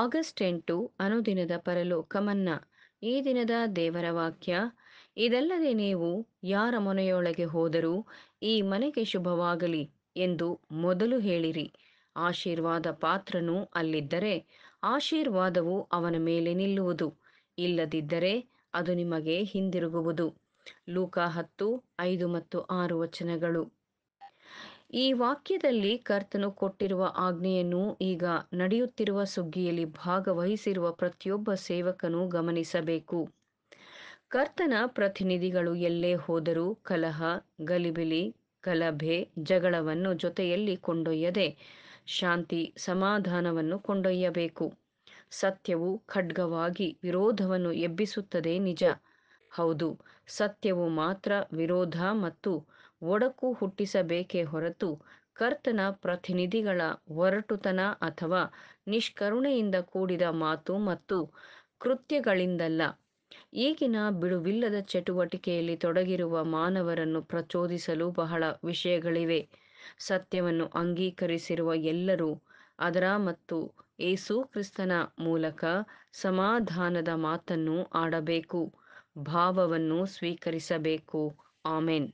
August ಎಂಟು ಅನುದಿನದ ಪರಲೋಕ ಈ ದಿನದ ದೇವರ ವಾಕ್ಯ ಇದಲ್ಲದೆ ನೀವು ಯಾರ ಮನೆಯೊಳಗೆ ಹೋದರೂ ಈ ಮನೆಗೆ ಶುಭವಾಗಲಿ ಎಂದು ಮೊದಲು ಹೇಳಿರಿ ಆಶೀರ್ವಾದ ಪಾತ್ರನು ಅಲ್ಲಿದ್ದರೆ ಆಶೀರ್ವಾದವು ಅವನ ಮೇಲೆ ನಿಲ್ಲುವುದು ಇಲ್ಲದಿದ್ದರೆ ಅದು ನಿಮಗೆ ಹಿಂದಿರುಗುವುದು ಲೂಕ ಹತ್ತು ಐದು ಮತ್ತು ಆರು ವಚನಗಳು ಈ ವಾಕ್ಯದಲ್ಲಿ ಕರ್ತನು ಕೊಟ್ಟಿರುವ ಆಜ್ಞೆಯನ್ನು ಈಗ ನಡೆಯುತ್ತಿರುವ ಸುಗ್ಗಿಯಲ್ಲಿ ಭಾಗವಹಿಸಿರುವ ಪ್ರತಿಯೊಬ್ಬ ಸೇವಕನು ಗಮನಿಸಬೇಕು ಕರ್ತನ ಪ್ರತಿನಿಧಿಗಳು ಎಲ್ಲೇ ಹೋದರೂ ಕಲಹ ಗಲಿಬಿಲಿ ಗಲಭೆ ಜಗಳವನ್ನು ಜೊತೆಯಲ್ಲಿ ಕೊಂಡೊಯ್ಯದೆ ಶಾಂತಿ ಸಮಾಧಾನವನ್ನು ಕೊಂಡೊಯ್ಯಬೇಕು ಸತ್ಯವು ಖಡ್ಗವಾಗಿ ವಿರೋಧವನ್ನು ಎಬ್ಬಿಸುತ್ತದೆ ನಿಜ ಹೌದು ಸತ್ಯವು ಮಾತ್ರ ವಿರೋಧ ಮತ್ತು ಒಡಕು ಹುಟ್ಟಿಸಬೇಕೇ ಹೊರತು ಕರ್ತನ ಪ್ರತಿನಿಧಿಗಳ ಒರಟುತನ ಅಥವಾ ನಿಷ್ಕರುಣೆಯಿಂದ ಕೂಡಿದ ಮಾತು ಮತ್ತು ಕೃತ್ಯಗಳಿಂದಲ್ಲ ಈಗಿನ ಬಿಡುವಿಲ್ಲದ ಚಟುವಟಿಕೆಯಲ್ಲಿ ತೊಡಗಿರುವ ಮಾನವರನ್ನು ಪ್ರಚೋದಿಸಲು ಬಹಳ ವಿಷಯಗಳಿವೆ ಸತ್ಯವನ್ನು ಅಂಗೀಕರಿಸಿರುವ ಎಲ್ಲರೂ ಅದರ ಮತ್ತು ಏಸು ಕ್ರಿಸ್ತನ ಮೂಲಕ ಸಮಾಧಾನದ ಮಾತನ್ನು ಆಡಬೇಕು ಭಾವವನ್ನು ಸ್ವೀಕರಿಸಬೇಕು ಆಮೇನ್